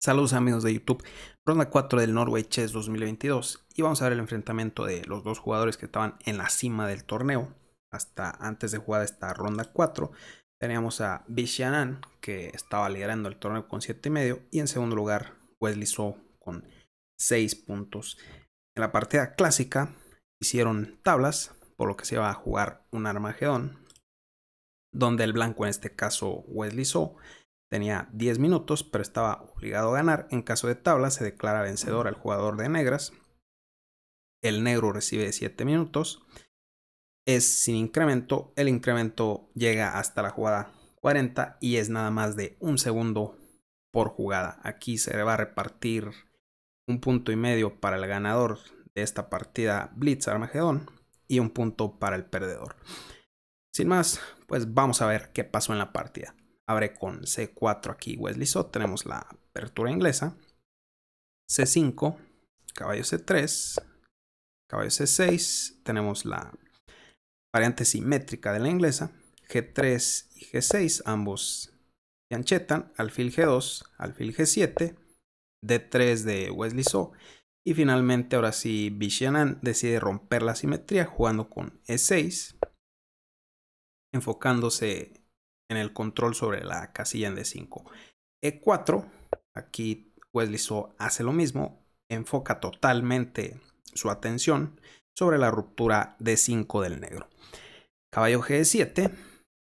Saludos amigos de YouTube. Ronda 4 del Norway Chess 2022 y vamos a ver el enfrentamiento de los dos jugadores que estaban en la cima del torneo hasta antes de jugar esta ronda 4. Teníamos a Bishanan que estaba liderando el torneo con 7.5 y medio y en segundo lugar Wesley So con 6 puntos. En la partida clásica hicieron tablas, por lo que se va a jugar un Armagedón donde el blanco en este caso Wesley So Tenía 10 minutos, pero estaba obligado a ganar. En caso de tabla, se declara vencedor al jugador de negras. El negro recibe 7 minutos. Es sin incremento. El incremento llega hasta la jugada 40 y es nada más de un segundo por jugada. Aquí se va a repartir un punto y medio para el ganador de esta partida Blitz Armagedón y un punto para el perdedor. Sin más, pues vamos a ver qué pasó en la partida abre con C4 aquí Wesley Sot, tenemos la apertura inglesa, C5, caballo C3, caballo C6, tenemos la variante simétrica de la inglesa, G3 y G6, ambos anchetan. alfil G2, alfil G7, D3 de Wesley So. Y finalmente, ahora sí, Visionan decide romper la simetría jugando con E6, enfocándose en el control sobre la casilla en D5. E4, aquí Wesley So hace lo mismo, enfoca totalmente su atención sobre la ruptura D5 del negro. Caballo G7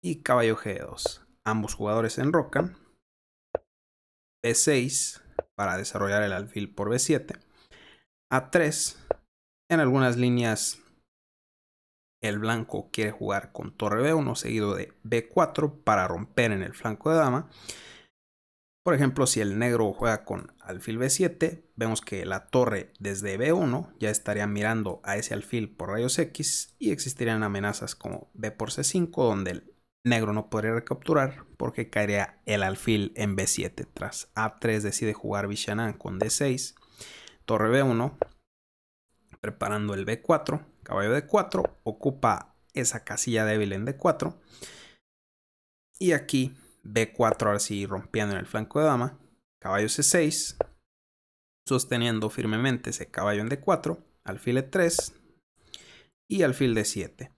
y caballo G2. Ambos jugadores en roca. B6 para desarrollar el alfil por B7. A3 en algunas líneas el blanco quiere jugar con torre B1 seguido de B4 para romper en el flanco de dama. Por ejemplo, si el negro juega con alfil B7, vemos que la torre desde B1 ya estaría mirando a ese alfil por rayos X y existirían amenazas como B por C5 donde el negro no podría recapturar porque caería el alfil en B7. Tras A3 decide jugar Vishanan con D6, torre B1 preparando el B4, caballo D4, ocupa esa casilla débil en D4. Y aquí B4 así rompiendo en el flanco de dama, caballo C6, sosteniendo firmemente ese caballo en D4, alfil E3 y alfil D7.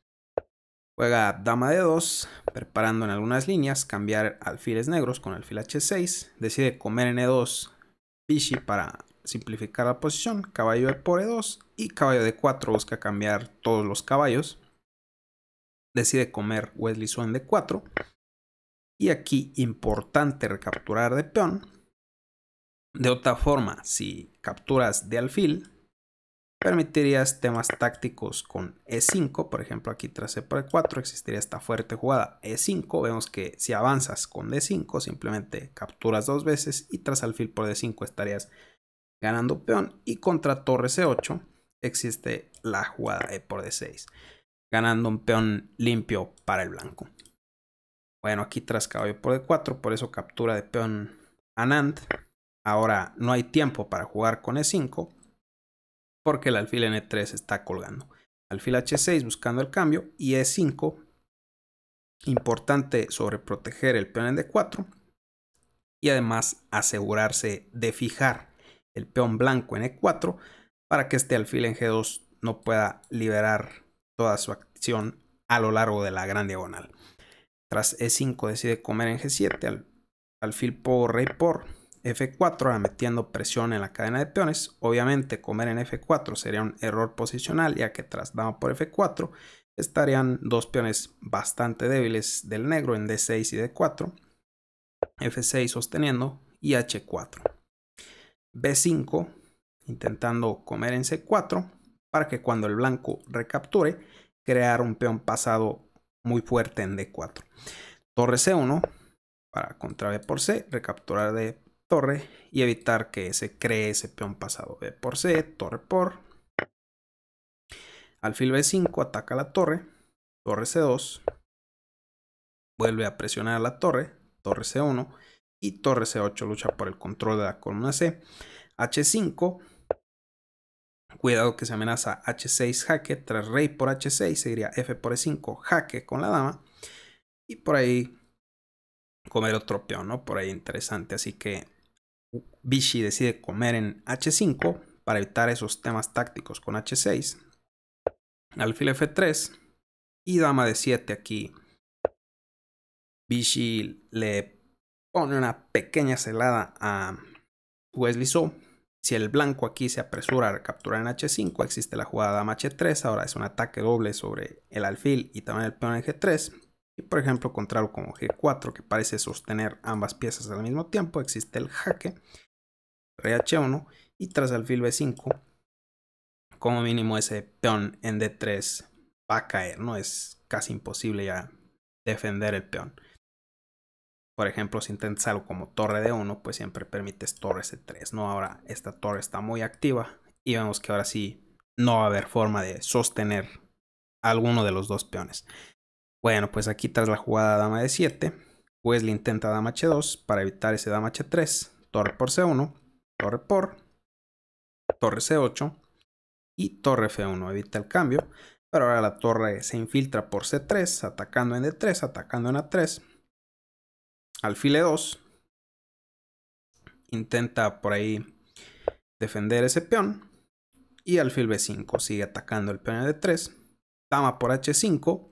Juega dama D2, preparando en algunas líneas, cambiar alfiles negros con alfil H6, decide comer en E2 Pishi para simplificar la posición, caballo de por E2 y caballo de 4 busca cambiar todos los caballos. Decide comer Wesley Swan de 4. Y aquí importante recapturar de peón. De otra forma, si capturas de alfil, permitirías temas tácticos con E5, por ejemplo aquí tras E por E4 existiría esta fuerte jugada E5, vemos que si avanzas con D5 simplemente capturas dos veces y tras alfil por D5 estarías ganando peón. Y contra torre C8 existe la jugada E por D6, ganando un peón limpio para el blanco. Bueno, aquí tras caballo por D4, por eso captura de peón Anand. Ahora no hay tiempo para jugar con E5 porque el alfil N3 está colgando. Alfil H6 buscando el cambio y E5, importante sobre proteger el peón en D4 y además asegurarse de fijar el peón blanco en E4 para que este alfil en G2 no pueda liberar toda su acción a lo largo de la gran diagonal. Tras E5 decide comer en G7 al, alfil por rey por F4, metiendo presión en la cadena de peones. Obviamente comer en F4 sería un error posicional ya que tras dama por F4 estarían dos peones bastante débiles del negro en D6 y D4, F6 sosteniendo y H4. B5, intentando comer en C4, para que cuando el blanco recapture, crear un peón pasado muy fuerte en D4. Torre C1, para contra B por C, recapturar de torre y evitar que se cree ese peón pasado B por C, torre por. Alfil B5 ataca la torre, torre C2, vuelve a presionar a la torre, torre C1, y torre e C8 lucha por el control de la columna C. H5, cuidado que se amenaza H6 jaque, tras rey por H6 seguiría F por E5 jaque con la dama y por ahí comer otro peón, ¿no? Por ahí interesante, así que Vichy decide comer en H5 para evitar esos temas tácticos con H6, alfil F3 y dama de 7 aquí. Vichy le pone una pequeña celada a Wesley So. Si el blanco aquí se apresura a capturar en H5, existe la jugada dama H3. Ahora es un ataque doble sobre el alfil y también el peón en G3. Y por ejemplo, contra algo como G4, que parece sostener ambas piezas al mismo tiempo, existe el jaque, rh H1 y tras alfil B5. Como mínimo ese peón en D3 va a caer, ¿no? Es casi imposible ya defender el peón. Por ejemplo, si intentas algo como torre de 1, pues siempre permites torre C3, ¿no? Ahora esta torre está muy activa y vemos que ahora sí no va a haber forma de sostener alguno de los dos peones. Bueno, pues aquí tras la jugada dama de 7, pues le intenta dama h2 para evitar ese dama h3, torre por c1, torre por, torre c8 y torre f1, evita el cambio, pero ahora la torre se infiltra por c3, atacando en d3, atacando en a3, alfil E2. Intenta por ahí defender ese peón. Y alfil B5 sigue atacando el peón de 3 Dama por H5.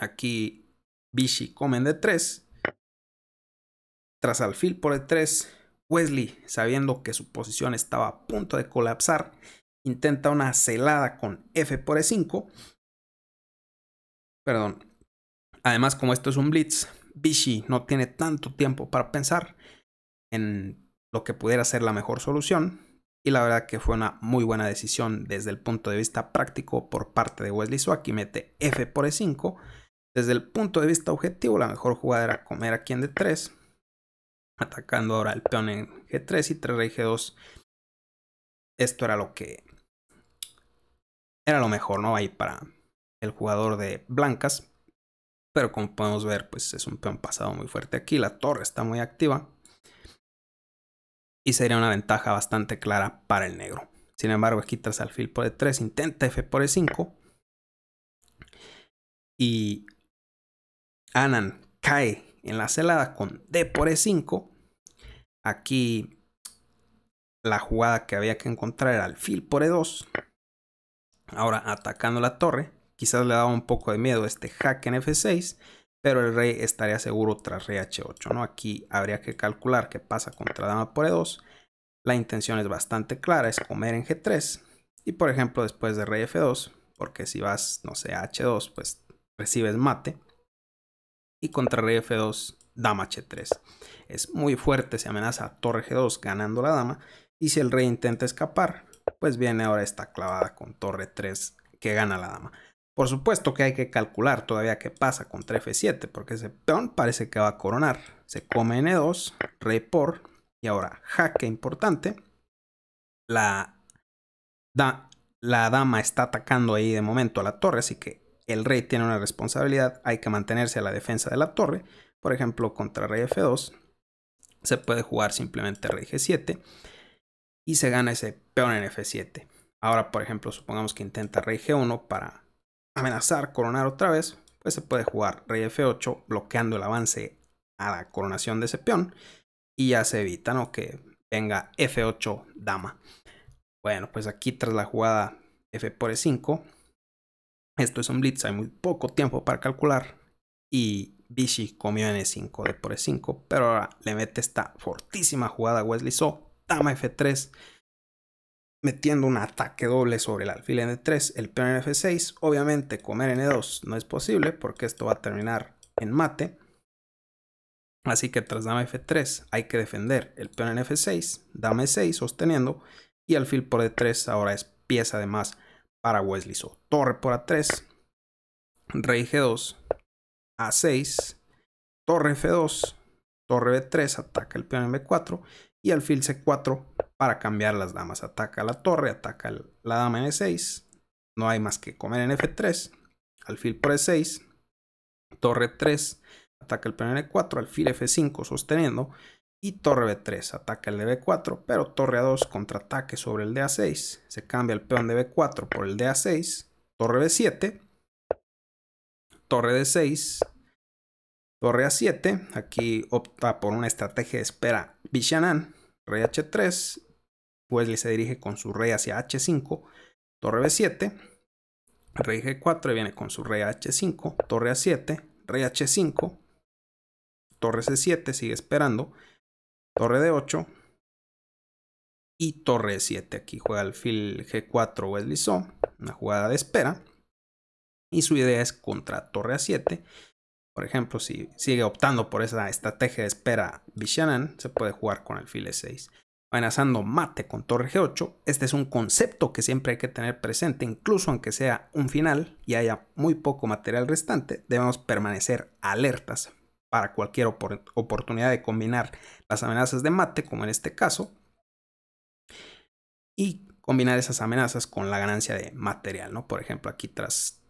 Aquí Bishi comen de 3 Tras alfil por E3, Wesley, sabiendo que su posición estaba a punto de colapsar, intenta una celada con F por E5. Perdón. Además, como esto es un blitz, Vichy no tiene tanto tiempo para pensar en lo que pudiera ser la mejor solución. Y la verdad que fue una muy buena decisión desde el punto de vista práctico por parte de Wesley Y Mete F por E5. Desde el punto de vista objetivo, la mejor jugada era comer aquí en D3. Atacando ahora el peón en G3 y 3 rey G2. Esto era lo que era lo mejor, ¿no? Ahí para el jugador de blancas. Pero como podemos ver, pues es un peón pasado muy fuerte aquí. La torre está muy activa. Y sería una ventaja bastante clara para el negro. Sin embargo, aquí tras alfil por E3, intenta F por E5. Y Anan cae en la celada con D por E5. Aquí la jugada que había que encontrar era alfil por E2. Ahora atacando la torre. Quizás le daba un poco de miedo este hack en F6, pero el rey estaría seguro tras rey H8, ¿no? Aquí habría que calcular qué pasa contra dama por E2. La intención es bastante clara, es comer en G3. Y por ejemplo, después de rey F2, porque si vas, no sé, a H2, pues recibes mate. Y contra rey F2, dama H3. Es muy fuerte, se amenaza a torre G2 ganando la dama. Y si el rey intenta escapar, pues viene ahora esta clavada con torre 3 que gana la dama. Por supuesto que hay que calcular todavía qué pasa contra F7, porque ese peón parece que va a coronar. Se come N2, rey por, y ahora jaque importante. La, la dama está atacando ahí de momento a la torre, así que el rey tiene una responsabilidad, hay que mantenerse a la defensa de la torre. Por ejemplo, contra rey F2 se puede jugar simplemente rey G7 y se gana ese peón en F7. Ahora, por ejemplo, supongamos que intenta rey G1 para amenazar coronar otra vez, pues se puede jugar rey f8 bloqueando el avance a la coronación de ese peón y ya se evita ¿no? que venga f8 dama. Bueno, pues aquí tras la jugada f por e5, esto es un blitz, hay muy poco tiempo para calcular y bishi comió en e5 de por e5, pero ahora le mete esta fortísima jugada Wesley So, dama f3 metiendo un ataque doble sobre el alfil n 3 e el peón en F6. Obviamente comer n 2 e no es posible porque esto va a terminar en mate. Así que tras dama F3 hay que defender el peón en F6, dama E6 sosteniendo y alfil por D3 e ahora es pieza de más para Wesley So. Torre por A3, rey G2, A6, torre F2, torre B3, ataca el peón en B4 y alfil C4 para cambiar las damas. Ataca la torre, ataca la dama en E6. No hay más que comer en F3. Alfil por E6. Torre 3. Ataca el peón en E4. Alfil F5 sosteniendo. Y torre B3. Ataca el de B4. Pero torre A2 contraataque sobre el de A6. Se cambia el peón de B4 por el de A6. Torre B7. Torre D6. Torre A7, aquí opta por una estrategia de espera Bishanan, rey H3, Wesley se dirige con su rey hacia H5, torre B7, rey G4 y viene con su rey H5, torre A7, rey H5, torre C7, sigue esperando, torre D8 y torre 7 Aquí juega el alfil G4 Wesley So, una jugada de espera. Y su idea es contra torre A7 por ejemplo, si sigue optando por esa estrategia de espera Bishanan, se puede jugar con alfil e6. Amenazando mate con torre g8, este es un concepto que siempre hay que tener presente, incluso aunque sea un final y haya muy poco material restante, debemos permanecer alertas para cualquier oportunidad de combinar las amenazas de mate, como en este caso, y combinar esas amenazas con la ganancia de material, ¿no? Por ejemplo, aquí tras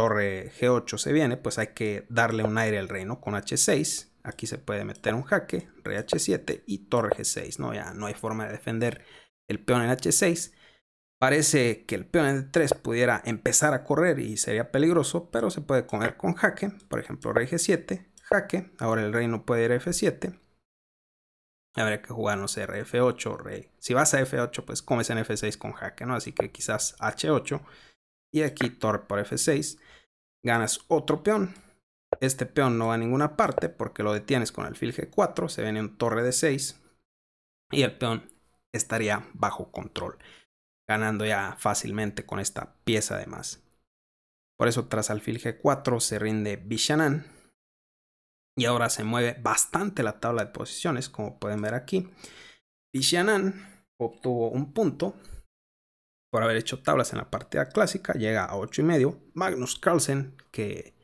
torre G8 se viene, pues hay que darle un aire al reino con H6. Aquí se puede meter un jaque, rey H7 y torre G6. No, ya no hay forma de defender el peón en H6. Parece que el peón en D3 pudiera empezar a correr y sería peligroso, pero se puede comer con jaque. Por ejemplo, rey G7, jaque. Ahora el rey no puede ir a F7. Habría que jugar, no sé, rey F8, rey. Si vas a F8, pues comes en F6 con jaque, ¿no? Así que quizás H8 y aquí torre por F6, ganas otro peón. Este peón no va a ninguna parte porque lo detienes con alfil G4, se viene un torre de 6 y el peón estaría bajo control, ganando ya fácilmente con esta pieza de más. Por eso tras alfil G4 se rinde Bishanan y ahora se mueve bastante la tabla de posiciones como pueden ver aquí. Bishanan obtuvo un punto por haber hecho tablas en la partida clásica, llega a 8 y medio. Magnus Carlsen, que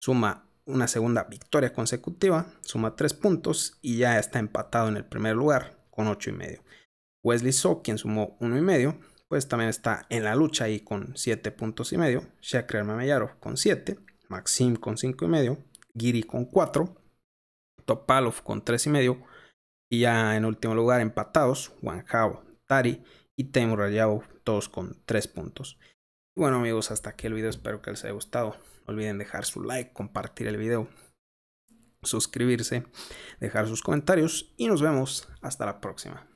suma una segunda victoria consecutiva, suma 3 puntos y ya está empatado en el primer lugar con 8 y medio. Wesley So, quien sumó 1 y medio, pues también está en la lucha ahí con 7 puntos y medio. Shekhar Mameyarov con 7, Maxim con 5 y medio, Giri con 4, Topalov con 3 y medio y ya en último lugar empatados Hao Tari y tenemos Rayao, todos con 3 puntos. bueno amigos, hasta aquí el video, espero que les haya gustado. No olviden dejar su like, compartir el video, suscribirse, dejar sus comentarios y nos vemos hasta la próxima.